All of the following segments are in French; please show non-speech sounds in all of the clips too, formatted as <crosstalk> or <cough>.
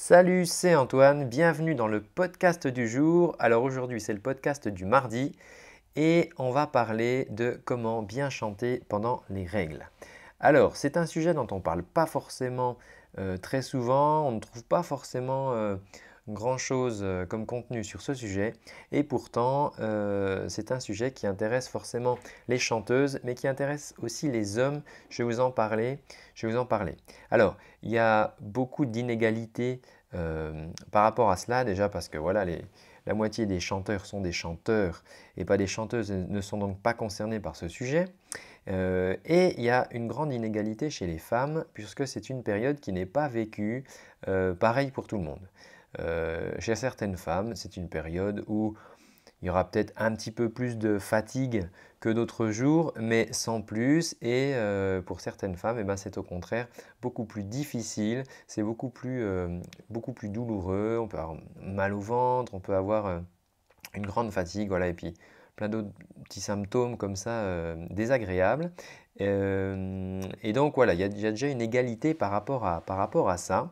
Salut, c'est Antoine, bienvenue dans le podcast du jour. Alors aujourd'hui c'est le podcast du mardi et on va parler de comment bien chanter pendant les règles. Alors c'est un sujet dont on ne parle pas forcément euh, très souvent, on ne trouve pas forcément... Euh, grand-chose euh, comme contenu sur ce sujet et pourtant euh, c'est un sujet qui intéresse forcément les chanteuses mais qui intéresse aussi les hommes. Je vais vous en parler. Je vais vous en parler. Alors il y a beaucoup d'inégalités euh, par rapport à cela déjà parce que voilà la moitié des chanteurs sont des chanteurs et pas des chanteuses ne sont donc pas concernés par ce sujet. et il y a une grande inégalité chez les femmes puisque c'est une période qui n'est pas vécue pareil pour tout le monde. Euh, chez certaines femmes, c'est une période où il y aura peut-être un petit peu plus de fatigue que d'autres jours, mais sans plus. Et euh, pour certaines femmes, eh ben, c'est au contraire beaucoup plus difficile, c'est euh, beaucoup, plus, douloureux. On peut avoir mal au ventre, on peut avoir une grande fatigue, voilà, et puis plein d'autres petits symptômes comme ça désagréables. et donc voilà, il y, a déjà une égalité par par rapport à ça.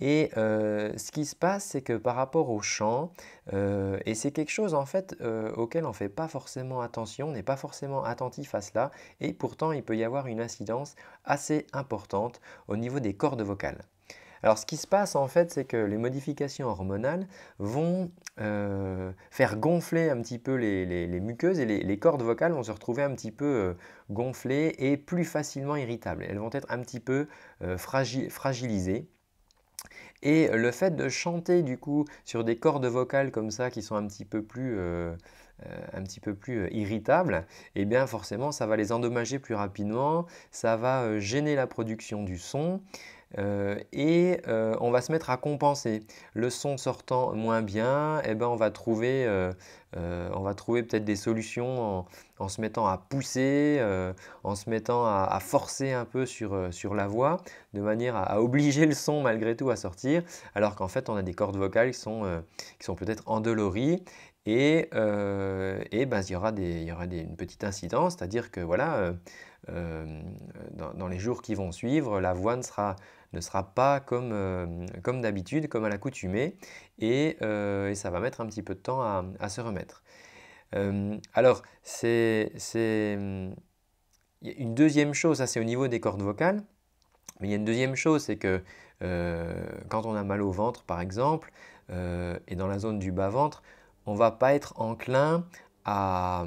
Et euh, ce qui se passe, c'est que par rapport au chant, euh, et c'est quelque chose en fait euh, auquel on ne fait pas forcément attention, on n'est pas forcément attentif à cela, et pourtant il peut y avoir une incidence assez importante au niveau des cordes vocales. Alors ce qui se passe en fait, c'est que les modifications hormonales vont faire gonfler un petit peu les, muqueuses et les, cordes vocales vont se retrouver un petit peu gonflées et plus facilement irritables. Elles vont être un petit peu fragilisées. Et euh, le fait de chanter du coup sur des cordes vocales comme ça qui sont un petit peu plus, euh, euh, irritables, eh bien forcément ça va les endommager plus rapidement, ça va gêner la production du son. Euh, et euh, on va se mettre à compenser. Le son sortant moins bien, eh ben, on va trouver, euh, on peut-être des solutions en, se mettant à pousser, en se mettant à, forcer un peu sur, la voix, de manière à, obliger le son malgré tout à sortir, alors qu'en fait on a des cordes vocales qui sont, sont peut-être endolories et, ben, il y aura, une petite incidence, c'est-à-dire que voilà, dans, dans, les jours qui vont suivre, la voix ne sera ne sera pas comme, euh, comme d'habitude, comme à l'accoutumée, et, euh, et, ça va mettre un petit peu de temps à, se remettre. Euh, alors, c'est une deuxième chose, ça c'est au niveau des cordes vocales, mais il y a une deuxième chose, c'est que quand on a mal au ventre, par exemple, et dans la zone du bas-ventre, on ne va pas être enclin à,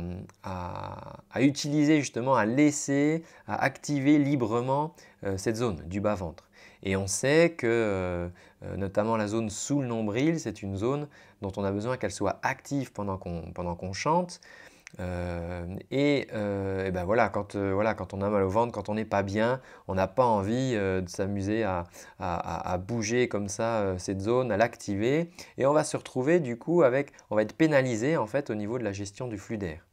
utiliser justement, à laisser, à activer librement cette zone du bas-ventre. Et on sait que euh, euh, notamment la zone sous le nombril, c'est une zone dont on a besoin qu'elle soit active pendant qu'on chante. Euh, et, ben voilà, quand, on a mal au ventre, quand on n'est pas bien, on n'a pas envie de s'amuser à, bouger comme ça cette zone, à l'activer, et on va se retrouver du coup avec, on va être pénalisé en fait au niveau de la gestion du flux d'air.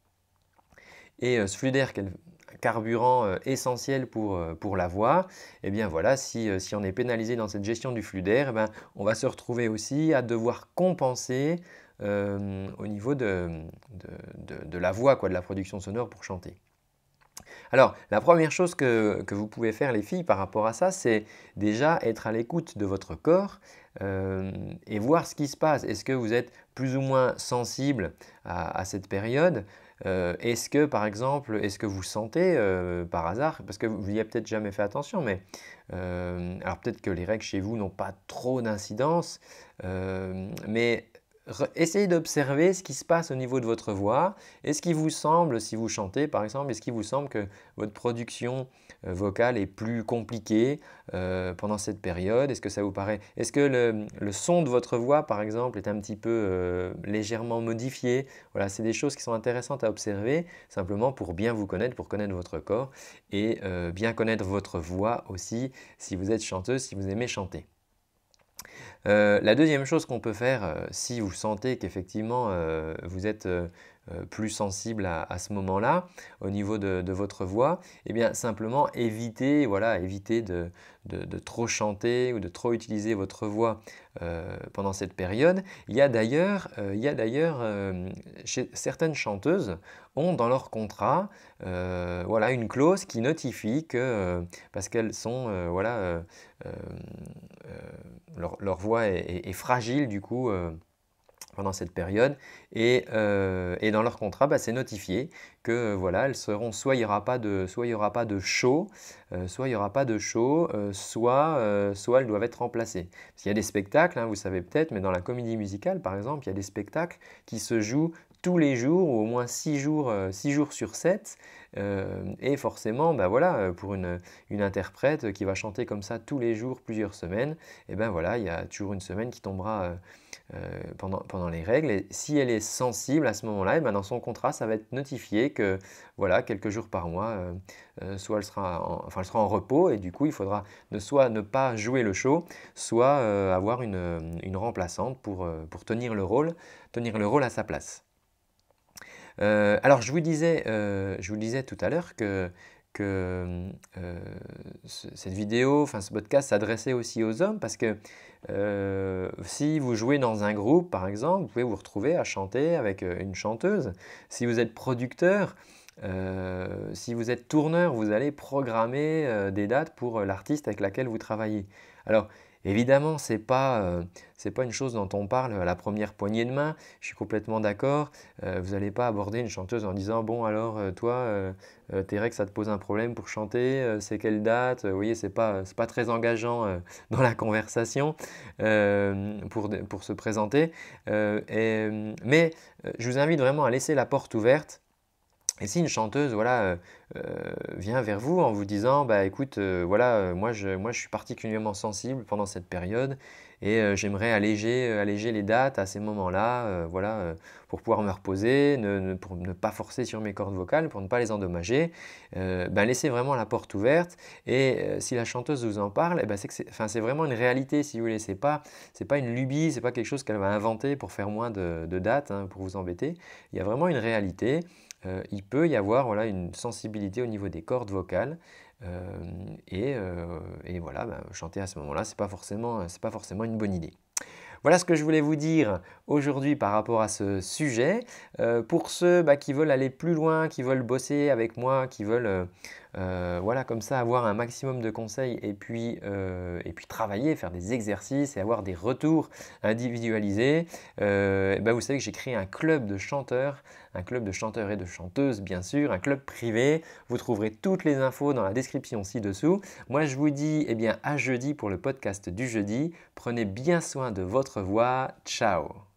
Et ce flux d'air qu'elle carburant euh, essentiel pour, euh, la voix, eh bien voilà, euh, si, on est pénalisé dans cette gestion du flux d'air, eh ben, on va se retrouver aussi à devoir compenser au niveau de, la voix, quoi, de la production sonore pour chanter. Alors, la première chose que, vous pouvez faire, les filles, par rapport à ça, c'est déjà être à l'écoute de votre corps et voir ce qui se passe. Est-ce que vous êtes plus ou moins sensible à, cette période. Euh, est-ce que, par exemple, est-ce que vous sentez euh, par hasard, parce que vous n'y avez peut-être jamais fait attention, mais euh, alors peut-être que les règles chez vous n'ont pas trop d'incidence, mais essayez d'observer ce qui se passe au niveau de votre voix. Est-ce qu'il vous semble, si vous chantez par exemple, est-ce qu'il vous semble que votre production euh, vocale est plus compliquée euh, pendant cette période Est-ce que ça vous paraît Est-ce que le, son de votre voix par exemple est un petit peu euh, légèrement modifié Voilà, c'est des choses qui sont intéressantes à observer simplement pour bien vous connaître, pour connaître votre corps et bien connaître votre voix aussi si vous êtes chanteuse, si vous aimez chanter. Euh, la deuxième chose qu'on peut faire, euh, si vous sentez qu'effectivement euh, vous êtes plus sensible à, ce moment-là, au niveau de, votre voix, eh bien simplement éviter, voilà, éviter de, trop chanter ou de trop utiliser votre voix pendant cette période. Il y a d'ailleurs, certaines chanteuses ont dans leur contrat, une clause qui notifie que, parce qu'elles sont, leur, voix est, fragile du coup euh, pendant cette période. Et, euh, dans leur contrat, bah, c'est notifié que euh, voilà, elles seront soit il n'y aura pas de soit il y aura pas de show, soit il n'y aura pas de show, soit soit elles doivent être remplacées. Il y a des spectacles, hein, vous savez peut-être, mais dans la comédie musicale par exemple, il y a des spectacles qui se jouent tous les jours, ou au moins 6 jours, euh, six jours sur 7. Euh, et forcément, bah voilà, euh, pour une, interprète qui va chanter comme ça tous les jours, plusieurs semaines, eh ben voilà, il y a toujours une semaine qui tombera pendant, les règles. Et si elle est sensible à ce moment-là, eh ben dans son contrat, ça va être notifié que voilà, quelques jours par mois, soit elle sera, en, enfin, elle sera repos, et du coup, il faudra ne, soit ne pas jouer le show, soit avoir une, remplaçante pour, pour tenir le rôle, tenir le rôle à sa place. Euh, alors, euh, je vous disais, tout à l'heure que, euh, cette vidéo, enfin ce podcast s'adressait aussi aux hommes parce que si vous jouez dans un groupe, par exemple, vous pouvez vous retrouver à chanter avec une chanteuse. Si vous êtes producteur, si vous êtes tourneur, vous allez programmer des dates pour l'artiste avec laquelle vous travaillez. Alors, Évidemment, ce n'est euh, pas, une chose dont on parle à la première poignée de main, je suis complètement d'accord. Euh, vous n'allez pas aborder une chanteuse en disant Bon, alors, euh, toi, euh, tes ça te pose un problème pour chanter, c'est quelle date Vous voyez, ce n'est pas, très engageant <laughs> dans la conversation pour, se présenter. mais je vous invite vraiment à laisser la porte ouverte et si une chanteuse euh, euh, vient vers vous en vous disant bah, écoute, euh, moi, je, suis particulièrement sensible pendant cette période et j'aimerais alléger, les dates à ces moments-là pour pouvoir me reposer, pour ne pas forcer sur mes cordes vocales, pour ne pas les endommager, bah, laissez vraiment la porte ouverte. Et si la chanteuse vous en parle, eh ben, c'est vraiment une réalité si vous ne laissez pas. Ce n'est pas une lubie, ce n'est pas quelque chose qu'elle va inventer pour faire moins de, dates, hein, pour vous embêter. Il y a vraiment une réalité. Euh, il peut y avoir une sensibilité au niveau des cordes vocales. Euh, euh, et, voilà, bah, chanter à ce moment-là, ce n'est pas, forcément une bonne idée. Voilà ce que je voulais vous dire aujourd'hui par rapport à ce sujet. pour ceux bah, qui veulent aller plus loin, qui veulent bosser avec moi, qui veulent voilà, comme ça avoir un maximum de conseils et puis, travailler, faire des exercices et avoir des retours individualisés, bah, vous savez que j'ai créé un club de chanteurs un club de chanteurs et de chanteuses bien sûr, un club privé. Vous trouverez toutes les infos dans la description ci-dessous. Moi je vous dis eh bien à jeudi pour le podcast du jeudi. Prenez bien soin de votre voix. Ciao